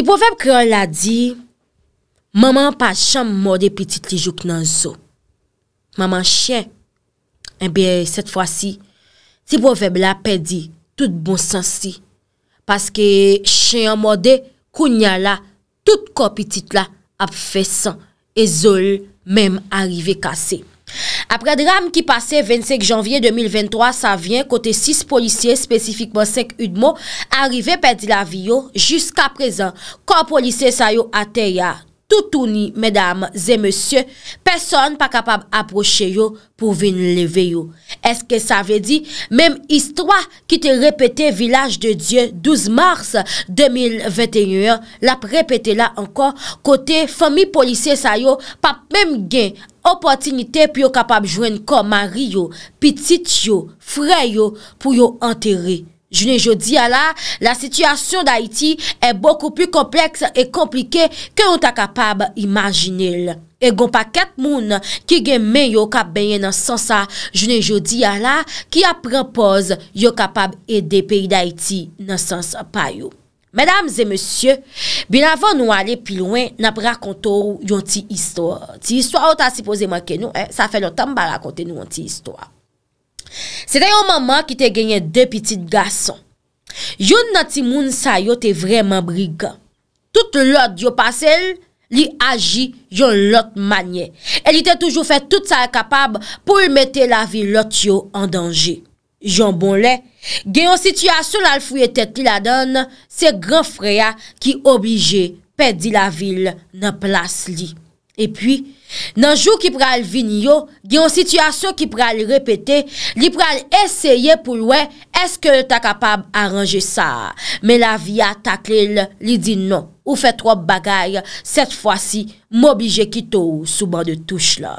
Ti pouveb ki yon la di, maman pa chan morde pitit li jok nan zo. Maman chen, en biye set fwa si, ti pouveb la pedi tout bon sensi. Paske chen yon morde, kounya la, tout ko pitit la ap fesan, e zo l mèm arrive kasey. Apre drame ki pase 25 janvye 2023, sa vyen kote 6 polisye, spesifikman 5 udmo, arive pe di la viyo, jiska prezan, kon polisye sayo ate ya. Toutouni, medam, zemesye, peson pa kapab aproche yo pou vin leve yo. Eske sa ve di, mem istwa ki te repete Vilaj de Diyen 12 mars 2021, lap repete la anko kote fami polise sayo pa mem gen opotinite pi yo kapab jwen komari yo, pitit yo, fre yo pou yo anteri. Jounen jodi ala, la sityasyon da iti e bokou pou kompleks e komplike ke yon ta kapab imajinil. E gon pa ket moun ki gen men yon kap benye nan sansa jounen jodi ala ki ap repoz yon kapab ede peyi da iti nan sansa pa yo. Medam zemesye, bin avon nou ale pi lwen, nap rakonto yon ti histwa. Ti histwa ou ta sipoze mwen ke nou, sa fe lontan mba rakonte nou yon ti histwa. Se te yon maman ki te genye de pitit gason, yon nati moun sa yo te vreman brigan. Tout lot yo pasel, li aji yon lot manye. El ite toujou fe tout sa kapab pou l mette la vil lot yo an danje. Yon bon le, gen yon sityasyon al fwe tet li la don, se gran freya ki obije pedi la vil nan plas li. E pwi, nanjou ki pral vin yo, gen yon situasyon ki pral repete, li pral eseye pou lwen eske ta kapab aranje sa. Me la viya takle li di non ou fe trob bagay, set fwa si mobi je kito sou ban de touche la.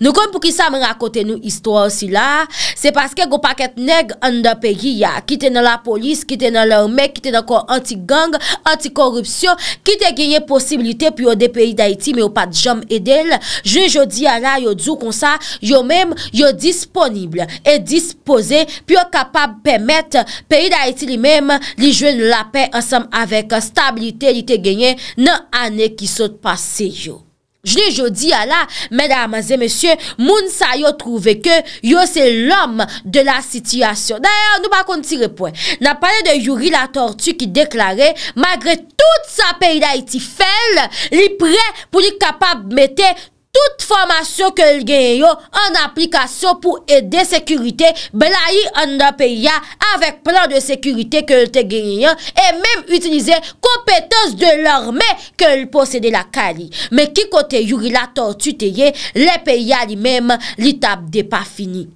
Nou kon pou ki sa me rakote nou istwa osi la, se paske go paket neg an da peyi ya, ki te nan la polis, ki te nan la umek, ki te nan kon anti-gang, anti-korupsyon, ki te genye posibilite pi yo de peyi da iti me yo pat jom edel, jwen jodi ya la yo dzou kon sa, yo menm yo disponible, e dispose, pi yo kapab pemet peyi da iti li menm li jwen nou la pey ansam avek stabilite li te genye nan ane ki sot pase yo. Jini jodi ya la, mèdè amazè mèsyè, moun sa yo trouve ke yo se lòm de la sitiyasyon. Dè ya, nou bakon ti repwen. Na pale de Yurie la Tortue ki deklare, magre tout sa peyi d'Aitifel, li pre pou li kapab mette... Tout formasyon ke l genye yo an aplikasyon pou ede sekurite bela yi an da peya avèk plan de sekurite ke l te genye yo e mèm utilize kompetans de l orme ke l posede la kani. Mè ki kote yuri la tortu teye, le peya li mèm li tabde pa fini.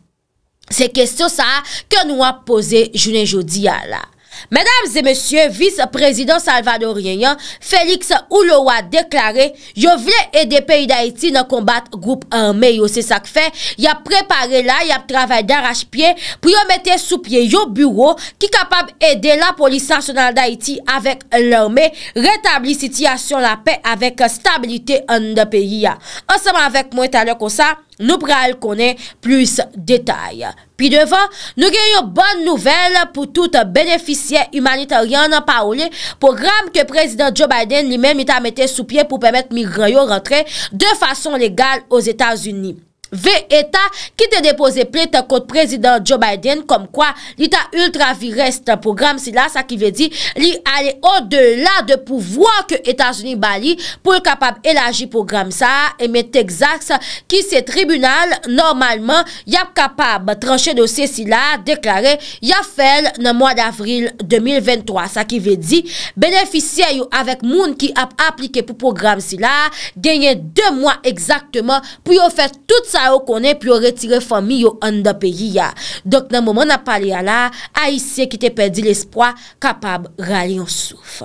Se kestyon sa ke nou ap pose jounen jodi ya la. Mèdames et mèsyè, vice-prezident Salvador Yenyan, Félix Ouloua, deklare yo vle edè peyi d'Haïti nan kombat group anme yo se sak fè. Yo ap prepare la, yo ap travèl d'arache piye pou yo metè sou piye yo bureau ki kapab edè la polisansyonal d'Haïti avèk l'anme, retabli sityasyon la pey avèk stabilite an de peyi ya. Anseman avèk mwen talè kon sa... Nou pral konen plus detay. Pi devan, nou genyon bon nouvel pou tout beneficier humanitarian nan paole pou gram ke prezident Joe Biden li men mita meten sou pie pou pemet mi rayon rentre de fason legal os Etats-Unis. V. Eta, ki te depose ple ta kote prezident Joe Biden, kom kwa li ta ultra vireste program si la, sa ki ve di, li ale o de la de pouvoan ke Etasunil Bali pou l kapab elaji program sa, eme texaks ki se tribunal, normalman yap kapab tranche dosye si la, deklare, yap fel nan mwa d'avril 2023 sa ki ve di, beneficia yo avek moun ki ap aplike pou program si la, genye 2 mwa exactement pou yo fet tout sa ou konen pi ou retire fami yo an da peyi ya. Dok nan mouman ap pale ya la, a isye ki te perdi l'espoi, kapab rali yon souf.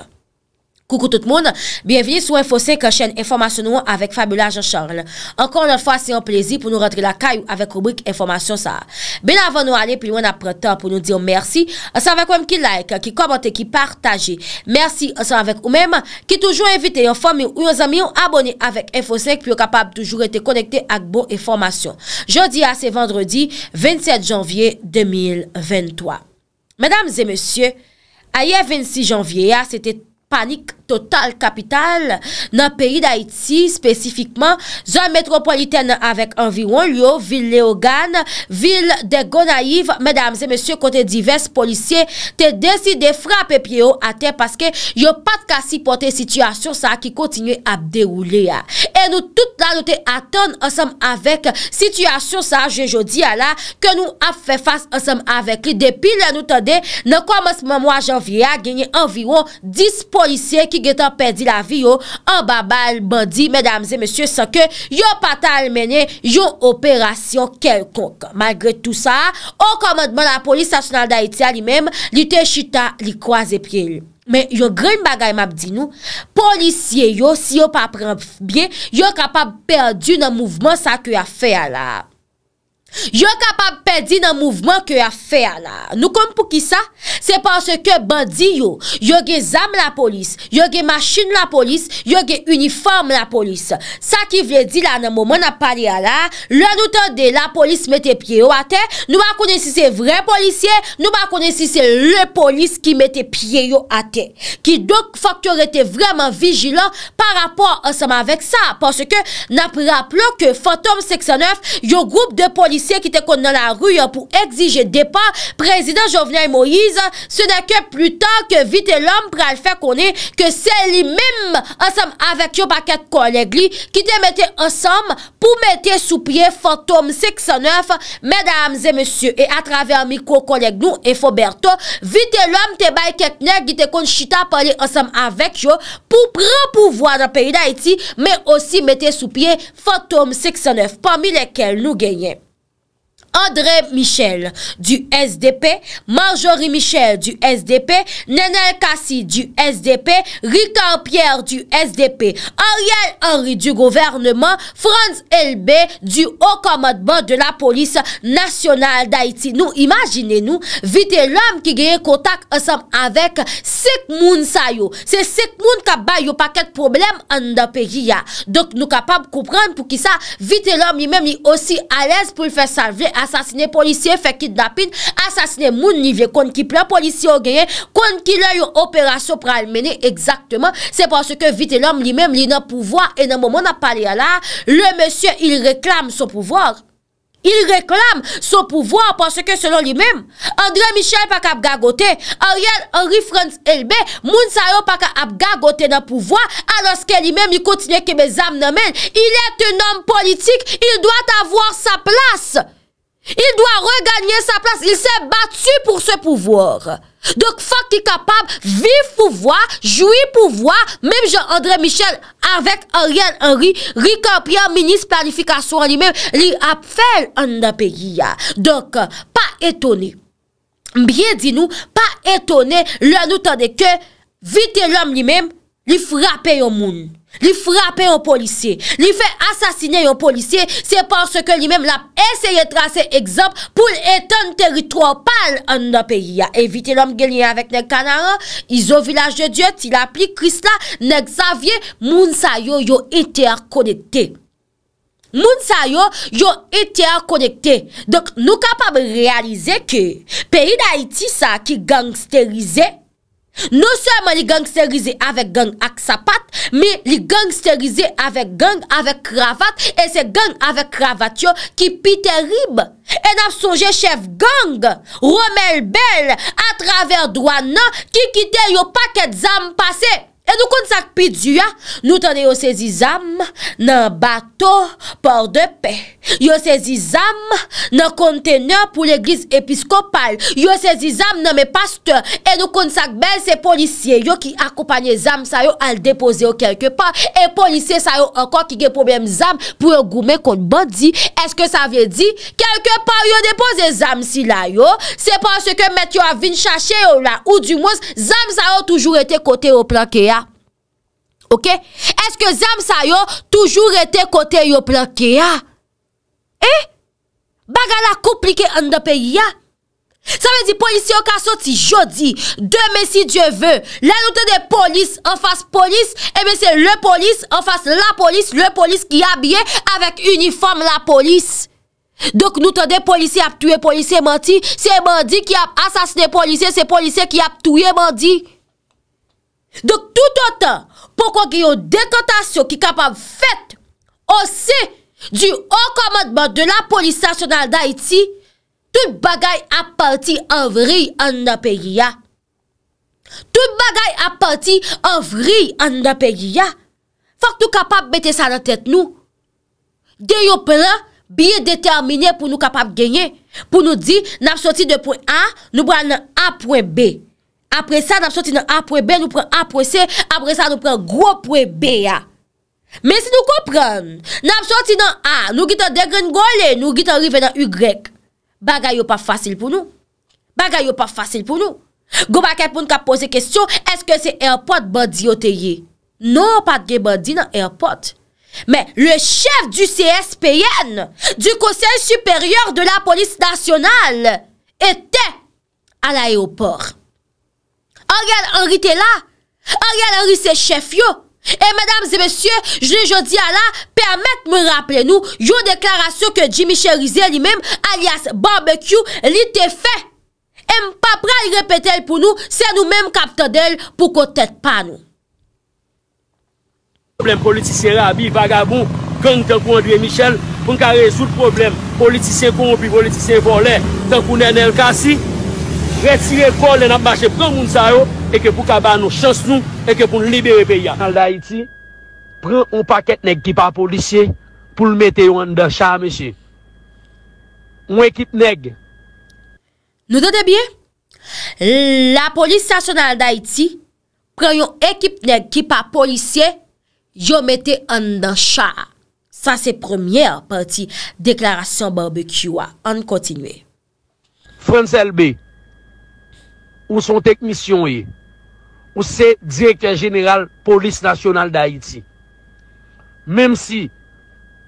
Koukou tout moun, bienveni sou Info 5, chen informasyonou avèk Fabula Jean-Charles. Ankon lè fwa, se yon plezi pou nou rentre la kayou avèk rubrik informasyon sa. Ben avè nou alè, pou yon apretan pou nou diyon mersi, ansan avèk wèm ki like, ki komante, ki partaje. Mersi ansan avèk ou mèm ki toujou evite yon fami ou yon zami yon abonè avèk Info 5 pou yon kapab toujou ete konekte ak bo informasyon. Jodi a, se vendredi, 27 janvye 2023. Mèdames et monsye, a ye 26 janvye ya, se te toujou, panik total kapital nan peyi d'Haïti spesifikman zon metropoliten avèk anviron liyo, vil leogan vil de Gonaiv, medamze mèsyo kote divers polisye te deside frape pieyo a te paske yo pat kasi pote situasyon sa ki kontinye ap deroule e nou tout la nou te aton anviron anviron anviron anviron anviron Polisye ki getan perdi la vi yo, an babal bandi, medamze, mesye, sanke, yo patan almenen yo operasyon kelkonk. Malgre tout sa, an komadman la polis stasyonal da itia li menm, li te chita, li kwa zepye li. Men, yo gri m bagay m ap di nou, polisye yo, si yo pa pren biye, yo kapap perdi nan mouvman sa ki a fe alap. Yo kapap pedi nan mouvman Kyo a fe ala Nou kom pou ki sa Se panse ke bandi yo Yo ge zam la polis Yo ge maschine la polis Yo ge uniform la polis Sa ki vle di la nan mouman A pale ala La polis mette pye yo a te Nou ma kone si se vre polisye Nou ma kone si se le polis Ki mette pye yo a te Ki do fok kyo rete vreman vigilant Par rapport anseman vek sa Panse ke nan praplo ke Fantom 69 yo groub de polisye Se ki te kon nan la ru euh, pou egzije depan Prezident Jovenel Moïse Se ne ke plu tan ke vite lom Pre al fe konen ke seli mim Ansem avek yo pa ket koleg li Ki te mette ansem Pou mette sou pye Fantom 609 Medams e monsye E atrave amiko koleg nou E foberto Vite lom te bay ket nek Ki te kon chita pa li ansem avek yo Pou pran pou vwa nan peyi da iti Me osi mette sou pye Fantom 609 Pami lekel nou genyen André Michel du SDP... Marjorie Michel du SDP... Nenel Kassi du SDP... Richard Pierre du SDP... Ariel Henry du gouvernement... Franz Elbe du Okamadman de la Police Nationale d'Haïti... Nou imagine nou... Vite l'homme ki geye kontak asam avek... Sek moun sa yo... Se sek moun ka bay yo pa ket problem an da pe gya... Dok nou kapab koupran pou ki sa... Vite l'homme li mèm li osi alèz pou l'fè salve... Asasine polisye, fekid napin, asasine moun nivye, kon ki plan polisye o genye, kon ki lè yon operasyon pral mène, exaktman, se panse ke vite lèm li mèm li nan pouvoi, e nan mouman ap pale ala, le mèsyen il reklame sou pouvoi. Il reklame sou pouvoi, panse ke selon li mèm, André Michel pa ka ap gagote, Ariel Henry Frantz Elbe, moun salo pa ka ap gagote nan pouvoi, aloske li mèm li kontine ke bezam nan mèl, il ete nòm politik, il doit avòr sa plas! Il doit regagner sa place. Il s'est battu pour ce pouvoir. Donc, faut qu'il est capable, vive pouvoir, jouit pouvoir. Même Jean-André Michel, avec Ariel Henry, récompagnant ministre de planification lui-même, l'a fait en apéria. Donc, pas étonné. Bien, dis-nous, pas étonné. Le nou tende que, vite l'homme lui-même, l'a frappé au monde. Li frapè yon polisye, li fè asasine yon polisye, se porske li mèm l ap eseye trase ekzamp pou l etan teritropal an nan peyi ya. Evite l om genye avèk nek kanara, izo vilaj de diot, il apli kris la, nek zavye moun sa yo yo ete a konekte. Moun sa yo yo ete a konekte. Dok nou kapab realize ke peyi da iti sa ki gangsterize, Nou seman li gangsterize avèk gang ak sapat, mi li gangsterize avèk gang avèk kravat, e se gang avèk kravat yo ki pi terib. En ap sonje chef gang, romel bel, atraver dwa nan, ki kite yo paket zam pase. E nou kon sak pidu ya, nou tande yo sezi zam nan bato por de pe. Yo sezi zam nan konteneur pou l'eglis episkopal. Yo sezi zam nan me pasteur. E nou kon sak bel se policye yo ki akopanyen zam sa yo al depoze yo kelke pan. E policye sa yo ankon ki gen problem zam pou yo goumen kon bandi. Eske sa ve di, kelke pan yo depoze zam si la yo. Se pan se ke met yo avin chache yo la ou di mons, zam sa yo toujou ete kote yo plake ya. Eske zem sa yo Toujou rete kote yo planke ya Eh Bagala komplike an de pe ya Sa me di polisi yo ka soti Jodi, deme si dje ve La nou tande polis Enfas polis, ebe se le polis Enfas la polis, le polis ki abye Avèk uniform la polis Dok nou tande polisi ap tuye Polisi e manti, se mandi ki ap Asasne polisi, se polisi ki ap tuye Mandi Dok tout an tan pokon gen yon detentasyon ki kapap fèt osè du okomodman de la polisasyon al-Daiti, tout bagay ap parti anvri an nou na peyi ya. Tout bagay ap parti anvri an nou na peyi ya. Fak nou kapap bete sa nan tèt nou. Den yon plan, biye determine pou nou kapap genye, pou nou di nap soti de point A, nou bran nan A point B. Apre sa, n ap soti nan a pou e b, nou pren a pou e c, apre sa nou pren gwo pou e b ya. Men si nou kompren, n ap soti nan a, nou git an degren gole, nou git an rive nan y. Bagay yo pa fasil pou nou. Bagay yo pa fasil pou nou. Gou bakay pou nou ka pose kestyon, eske se airport bandi yo te ye? Non, pat ge bandi nan airport. Men, le chef du CSPN, du konsey superior de la polis nasyonal, ete al ayoport. Or yal Henri te la? Or yal Henri se chef yo? E mèdames et mèsyè, jne jodi a la, permèt mè rappelè nou, yo deklarasyon ke Jimmy Cherizè li mèm, alias Barbecue, li te fè. E m pa pral repètèl pou nou, se nou mèm kapte del pou kote tèt pa nou. Problem politisyen rabi, vagabou, kènk tenkou André Michel, pou kènk a rezout problem politisyen kombi, politisyen volè, tenkou Nenel Kassi. Retire kol en am bache prou moun sa yo e ke pou kabano chans nou e ke pou libere pe ya. Nal da iti, prou yon paket neg ki pa polisye pou l mette yon dan chan, meshe. Yon ekip neg. Nou do de biye? La polisya sonal da iti prou yon ekip neg ki pa polisye yon mette yon dan chan. Sa se premier parti deklarasyon barbe kiywa. An kontinwe. Fransel B. Ou son teknisyon yi. E? Ou se direktor general polis nasyonal da Haiti. Mem si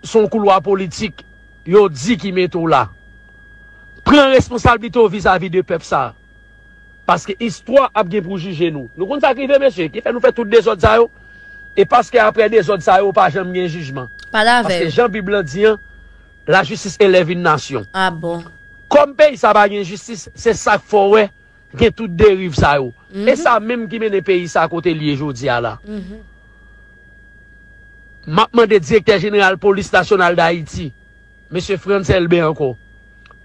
son kouloa politik yo di ki met ou la. Pren responsabilite ou vis-a-vis de pep sa. Paske istwa ap gen pou juje nou. Nou kon sa krive menche. Ki fè nou fè tout de zot zayou. E paske apre de zot zayou pa jem gen jujman. Paske jan biblan diyan. La justis eleve yi nasyon. Kom pe yi sa bagyen justis. Se sak fowè. Gen tout derive sa ou. Mhm. E sa menm ki men de peyi sa kote liye jodi a la. Mhm. Matmen de direkter general polis nasyonal da Haiti, M. Frenzel Benko,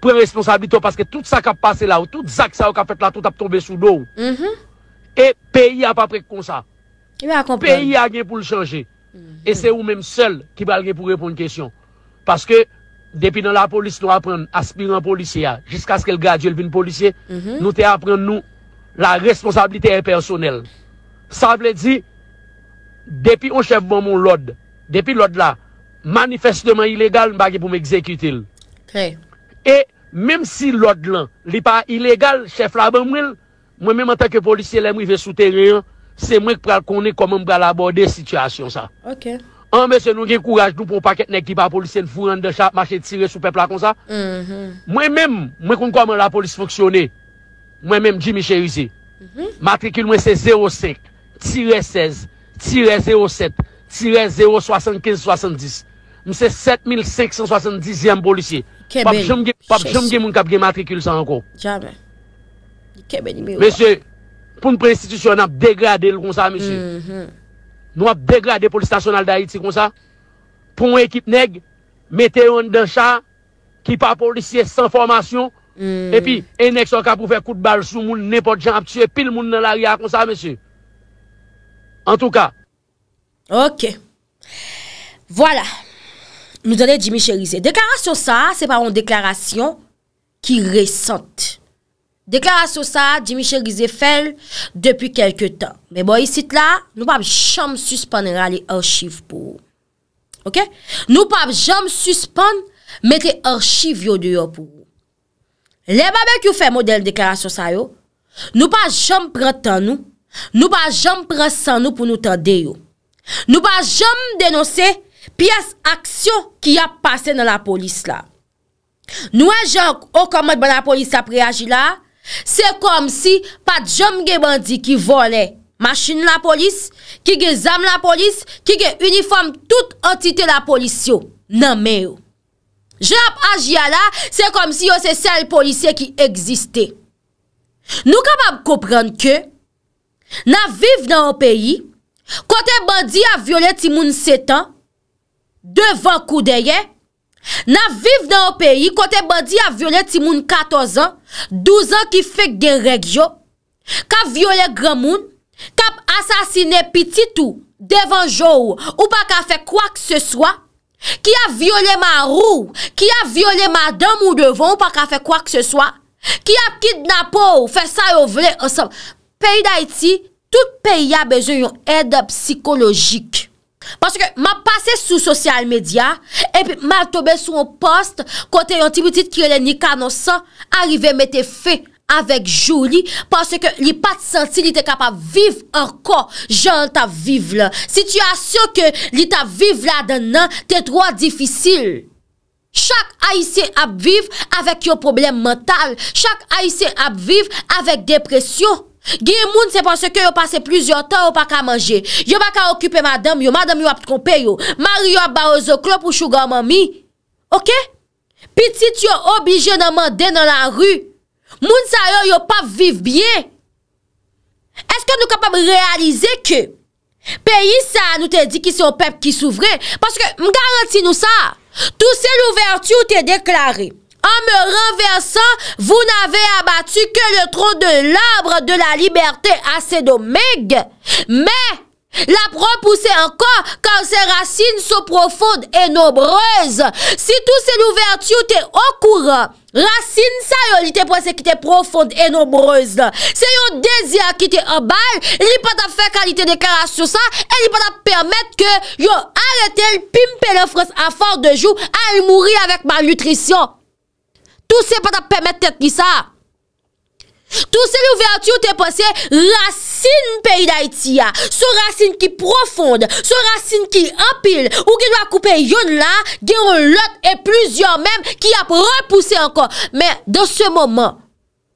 pren responsabilite ou paske tout sa ka passe la ou, tout sa ki sa ou ka fète la, tout ap tombe sou do ou. Mhm. E peyi a pa prek kon sa. Ki men a komplem. E peyi a gen pou l chanje. E se ou menm sel ki bal gen pou repon n kesyon. Paske, Depi nan la polis nou apren, aspirant polisya, jiska skèl gadjèl bin polisye, mhm. nou te apren nou la responsabiliteye personel. Sable di, depi ou chef bon mon lod, depi lod la, manifestement ilegal, mbagi pou m'exekutil. Ok. E, mèm si lod lan, li pa ilegal, chef la ban mwen, mwen mèm anta ke polisye lè mwen ve soute riyan, se mwen pral konè kom mwen bral aborde situasyon sa. Ok. Ok. An mè sè nou gen kouraj nou pou pa ket nekipa polisyen founan de chap mache tire sou pepla kon sa. Mm-hmm. Mwen mèm, mwen kon kon mè la polisyen fonksyonè, mwen mèm jimi chèri zi. Mm-hmm. Matrikil mwen se 05-16-07-075-70. Mwen se 7570 yèm polisyen. Pab jom gen moun kab gen matrikil sa anko. Jave. Mè sè, pou m preinstitisyon ap degrade l kon sa mè sè. Mm-hmm. Nou ap degra de polis tasyonal da iti kon sa. Pon ekip neg, mette yon dan chan, ki pa polisye san formasyon, epi enek son ka pou fe kout bal sou moun, nepot jan ap tuse pil moun nan la ria kon sa, monsi. En tou ka. Ok. Voilà. Nou zanè di michelize. Deklarasyon sa, se pa yon deklarasyon ki resante. Deklarasyon sa di Michel Gizefel Depi kelke tan Me bo yisit la Nou pa jom susponera li orchiv pou Ok Nou pa jom suspon Mete orchiv yo deyo pou Le babel ki ou fe model dekarasyon sa yo Nou pa jom pran tan nou Nou pa jom pran san nou Pou nou tan deyo Nou pa jom denose Piyas aksyon ki a pase Nan la polis la Nou a jom okomot ban la polis la preaji la Se kom si pat jom ge bandi ki vole, machine la polis, ki ge zam la polis, ki ge uniform tout entite la polis yo, nan me yo. Jlap aji a la, se kom si yo se sel polisye ki egziste. Nou kapab koprande ke, nan vive nan o peyi, kote bandi a viole timoun setan, devan kou deye, Na viv nan ou peyi, kote bandi a viole ti moun 14 an, 12 an ki fek gen reg yo, ka viole gran moun, ka asasine pitit ou devan jo ou, ou pa ka fek kwa kse swa, ki a viole marou, ki a viole madam ou devan, ou pa ka fek kwa kse swa, ki a kidnap ou, fek sa yo vre, ansan. Peyi da iti, tout peyi a beze yon edab psikologik. Paske non m a pase sou sosyal medya epi m a tobe sou an post kote yon tipi tit ki yole ni kanonsan Arrive mette fe avek jouni paske li pati santi li te kapap viv anko Jan ta viv la Sityasyon ke li ta viv la denan te troa difisil Chak ayise ap viv avek yo problem mental Chak ayise ap viv avek depresyon Gye moun se panse ke yo pase pluzyon tan yo pa ka manje, yo pa ka okupe madame yo, madame yo ap konpe yo, mari yo ap ba ozo klop ou chouga oman mi, ok? Pit si ti yo oblije nan mande nan la ru, moun sa yo yo pa vive bie, eske nou kapab realize ke? Peyi sa nou te di ki se yo pep ki souvre, paske m garanti nou sa, tou se l'ouvertu te deklare. En me renversant, vous n'avez abattu que le tronc de l'arbre de la liberté à domaines. Mais la propre, poussait encore quand ses racines sont profondes et nombreuses. Si tout c'est l'ouverture, es au courant. racines, ça, yo li te profondes et nombreuses. profonde et nombreuse c'est en désir il il te obal, li qualité ta fe ça. sur ça. il pas permettre que permettre yo arrêter pimper pimper à France à fort de à à mourir avec malnutrition. Tousè pa ta pèmè tèt li sa. Tousè li ouverti ou te posè, rasin peyi da iti ya. Sou rasin ki profonde, sou rasin ki empil, ou ki lwa koupe yon la, gen yon lot e plus yon men ki ap repousse ankon. Men, de se moman,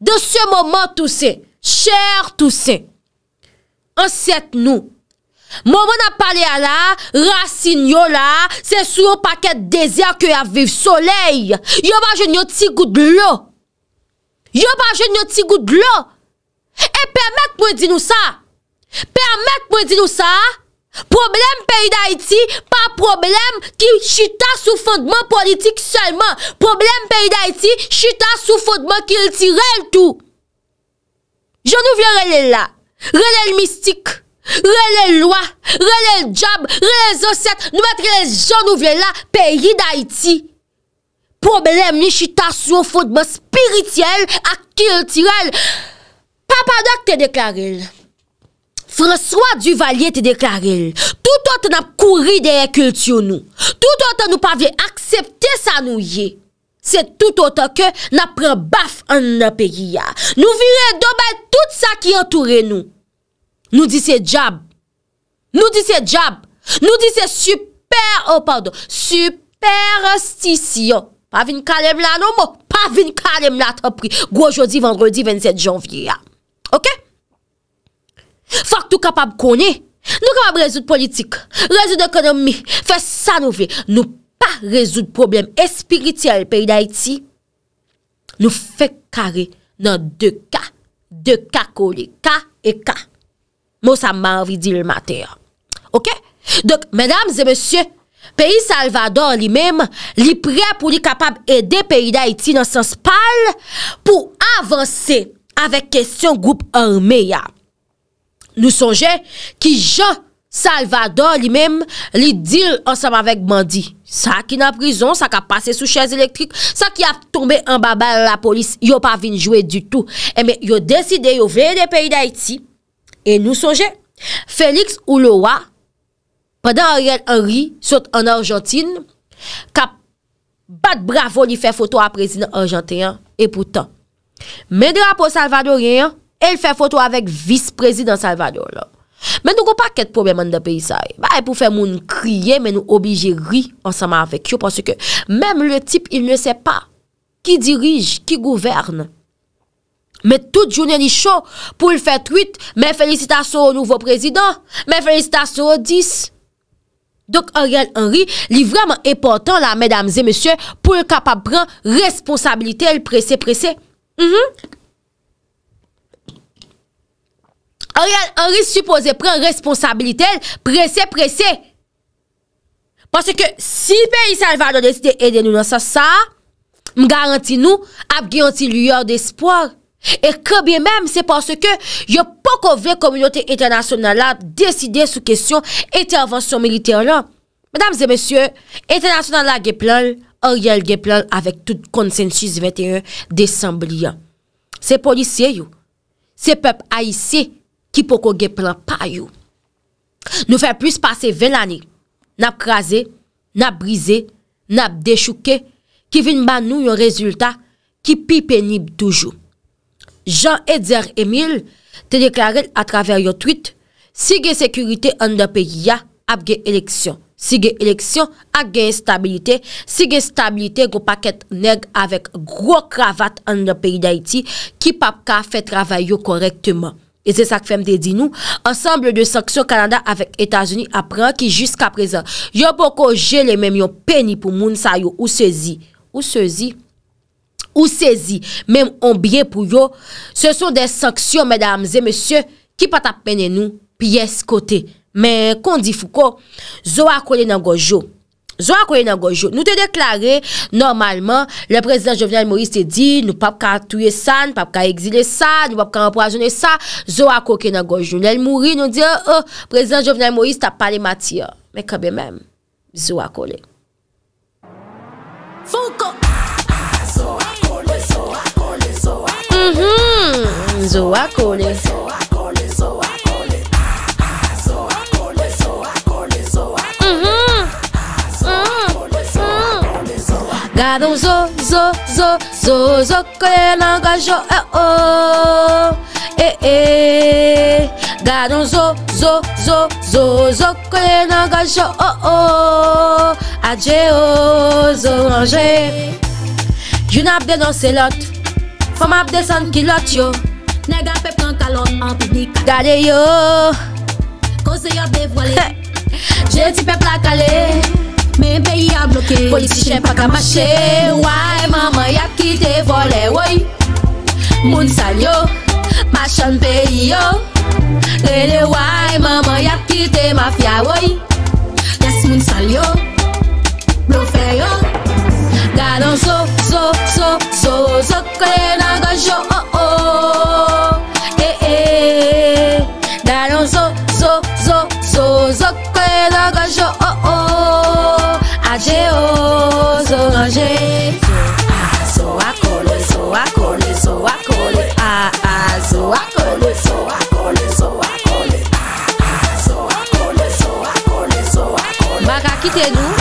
de se moman tousè, chèr tousè, ansèt nou. Momon ap pale a la, rasin yo la, se sou yon paket dezya ke yon aviv soley. Yo pa jen yon ti goud lo. Yo pa jen yon ti goud lo. E permette mwen di nou sa. Permette mwen di nou sa. Problem peyi da iti, pa problem ki chita sou fondman politik selman. Problem peyi da iti, chita sou fondman ki liti rel tou. Je nou vye rel el la. Rel el mistik. Re le lwa, re le djab, re le zoset Nou metre le zon nou vle la peyi da iti Problem ni chita sou fotebe spirityel ak kiltirel Papadak te deklarel François Duvalier te deklarel Toutotan ap kouri de rekultyon nou Toutotan nou pavye aksepte sa nou ye Se toutotan ke nap pren baf an peyi ya Nou vire dobel tout sa ki entoure nou Nou di se jab, nou di se jab, nou di se super, oh pardon, superstisyon. Pa vin kalem la nou mo, pa vin kalem la topri. Gwo jodi, vendredi, 27 janvye ya. Ok? Fak tou kapab koni, nou kapab rezout politik, rezout ekonomi, fe sanouvi. Nou pa rezout problem espiriti al peyi da iti, nou fe kare nan de ka, de ka koni, ka e ka. Mou sa mè anvi dil mater. Ok? Dok, mèdames et monsye, peyi Salvador li mèm, li pre pou li kapab edè peyi d'Haïti nan sens pal, pou avanse avèk kèsyon goup armè ya. Nou sonje ki Jean Salvador li mèm, li dil ansam avèk bandi. Sa ki nan prizon, sa ka pase sou chèz elektrik, sa ki a tombe an babal la polis, yo pa vin jwè du tout. Eh, yo deside yo vè de peyi d'Haïti, E nou sonje, Félix Ouloa, padan Ariel Henry, sot an Orjantine, ka bat bravo li fè foto a prezident Orjantien, e pou tan. Men dra pou Salvadorien, el fè foto avèk vice-prezident Salvador la. Men nou kon pa ket probleman da peyi sa e. Ba e pou fè moun kriye, men nou obige ri ansama avèk yo, panse ke mèm le tip il ne se pa ki dirij, ki gouverne. Mè tout jounè li chò pou l'fèt 8, mè felicitasyon nouvo prezidant, mè felicitasyon 10. Dok oryèl Henry li vreman epotan la mèdames et mèsyè pou l kapap pran responsabilité l presè presè. Oryèl mhm. Henry supposè pran responsabilité l presè presè. Pasè ke si pè y salva l odèsite edè nou nan sa sa, m garanti nou ap garanti luyòr d'espoir. E krebiye menm se pwase ke yo poko ve komunote etanasyon nan la deside sou kesyon etanvansyon militer lan Menamze mesye, etanasyon nan la geplal, oryel geplal avek tout konsensis 21 desamblian Se polise yo, se pep aise ki poko geplal pa yo Nou fe plus pase 20 lani, nap kraze, nap brize, nap deshuke Ki vinman nou yon rezultat ki pi penib toujou Jean-Edgar Emile te deklare atraver yo tweet, si gen sekurite an de peyi ya, ap gen eleksyon. Si gen eleksyon, ap gen stabilite. Si gen stabilite, go paket neg avèk gro kravat an de peyi da iti, ki pap ka fè travay yo korektman. E se sak fèm te di nou, ansamble de saksyon Kanada avèk Etasouni apren ki jiska prezant, yo poko jè le mèm yo peni pou moun sa yo ou sezi. Ou sezi? Ou sezi, mèm on bie pou yo Se son de sanksyon, mèdames et mèsyon Ki pat ap pènen nou, pi yes kote Mè kondi fouko, zo akole nan gojo Zo akole nan gojo, nou te deklare Normalman, le prezident Jovenel Moïse te di Nou pap ka atouye san, pap ka eksile san Nou pap ka anpoazone sa, zo akoke nan gojo Lèl mouri, nou di, oh, oh, prezident Jovenel Moïse ta pale matia Mè kabe mèm, zo akole Mm-hmm. Zou akone mm-hmm. Gade ou zou, zou, zou, zou, zou, zou kone nan gajou eh, oh. eh, eh. Gade ou zou, zou, zou, zou, zou, zou kone nan gajou oh. Adje ou oh, zou anje Jou nan ben nan se lot Foma ap de san kilot yo, negra pe plan kalon an publika. Gade yo, kose yo be vole. Je ti pe plakale, men pe ya bloke. Politi chen pa ka bashe. Wai mama yap ki te vole woy. Moun san yo, mashan pe yo. Lele wai mama yap ki te mafya woy. Yes moun san yo, blofe. がのそそそそそこへ流しょうええだろそそそそそこへ流しょうあじおそのじあそあこれそあこれそあこれああそあこれそあこれそあこれああそあこれそあこれそあこれバカ来てる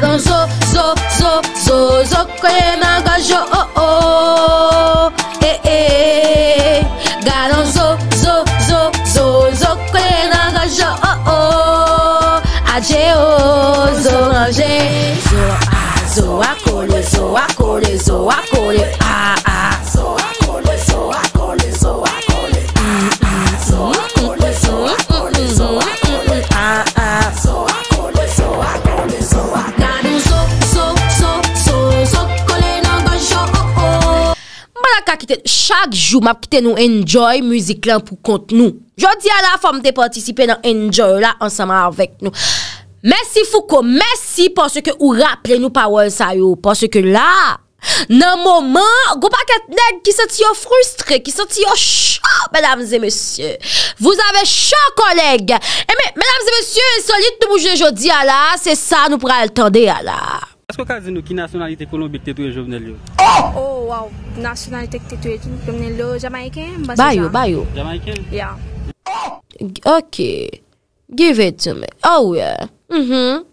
don zo zo zo zo so koye na ga jo o o eh eh ga don zo zo zo zo so koye na ga jo o o a je o zo a je zo a zo a cole zo a kole zo a kole ki jou map kite nou enjoy muzik lan pou kont nou. Jodi ala fom te patisipe nan enjoy la ansama avèk nou. Mèsi fouko, mèsi pòsè ke ou rapple nou power sayo. Pòsè ke la, nan mouman, goupak et neg ki soti yo frustre, ki soti yo chò, mèdames et mèsyò. Vouz avè chò, koleg. Mèdames et mèsyò, insolite nou moujde jodi ala, se sa nou pral tende ala. Asko ka zin nou ki nasyonalite kolombi ki te touye jovenel yo? Oh, oh wow Nasyonalite ki te touye jovenel yo Jamaike? Bayo, bayo Jamaike? Ya oh! Ok Give it to me Oh yeah mm-hmm.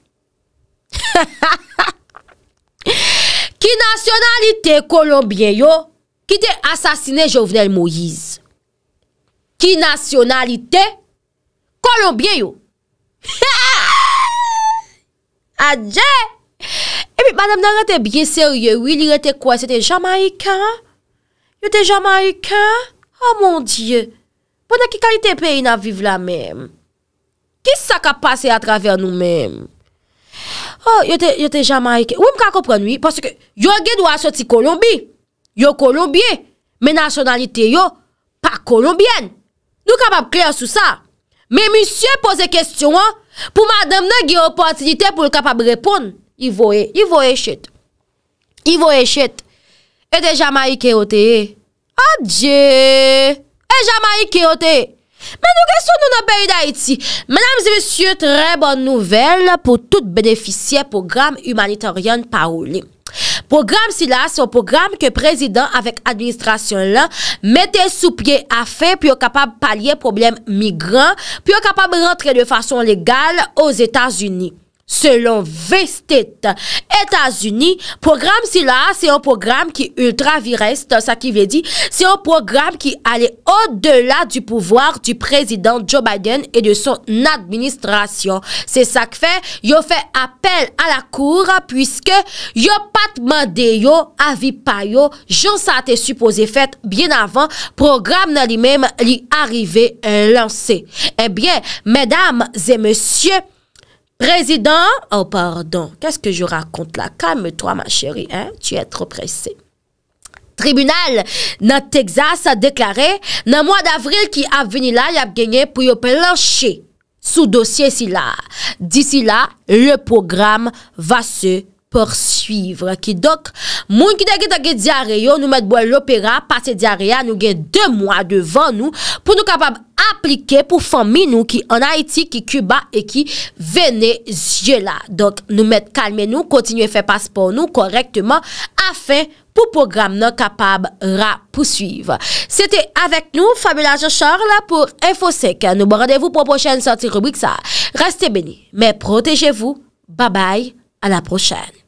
Ki nasyonalite kolombi yo Ki te asasine jovenel Moise Ki nasyonalite Kolombi yo Hadje Emi, madame nan rete bien serye, wili rete kwa, se te Jamaikan? Yo te Jamaikan? Oh mon die, pwena ki kalite peyi nan vive la men? Kis sa ka pase a traver nou men? Oh, yo te, yo te Jamaikan? Wou m ka kompren wii, pwese ke, yo gen nou asoti Kolombi. Yo Kolombie, men nasyonalite yo, pa Kolombien. Nou kapab kler sou sa. Men, misye, pose kestyon, pou madame nan gen opotinite, pou l kapab repon. Ivo E, Ivo E chet, Ivo E chet, e de Jamayi Keote, adje, e Jamayi Keote, menou gesou nou na beyi da iti. Menam zemesye, tre bon nouvel pou tout beneficie program humanitaryan pa ouli. Program si la, se o program ke prezident avek administrasyon la, mette sou pie a fe, pi yo kapab palye problem migran, pi yo kapab rentre de fason legal os Etats-Unis. Selon Vestet, Etats-Unis, program si la, se yon program ki ultra vireste, sa ki ve di, se yon program ki ale o delat du pouvoir du prezident Joe Biden e de son administrasyon. Se sak fe, yo fe apel a la kour, pwiske yo pat mande yo avi payo, jonsate supose fet bien avan, program nan li mem li arrive euh, lanse. E eh bien, medam zè monsye, Prezident, oh pardon, kès ke j raconte la? Kalme to a ma chéri, tu e tro presse. Tribunal na Texas a deklare nan mwa davril ki ap veni la yap genye pou yo pe lanche sou dosye si la. Disi la, le programme va se lanche. Porsuivre ki dok Moun ki degi degi diaryon Nou met boye lopera, pase diaryan Nou gen 2 mwa devan nou Pou nou kapab aplike pou fami nou Ki an Haiti, ki Cuba E ki Venezuela Donk nou met kalme nou, kontinu e fe paspon nou Korektman afen Pou program nou kapab rapousuivre Sete avek nou Fabyla Jochor la pou FOSK Nou bo radevou pou pochene sorti rubrik sa Reste beni, me proteje vou Babay, a la pochene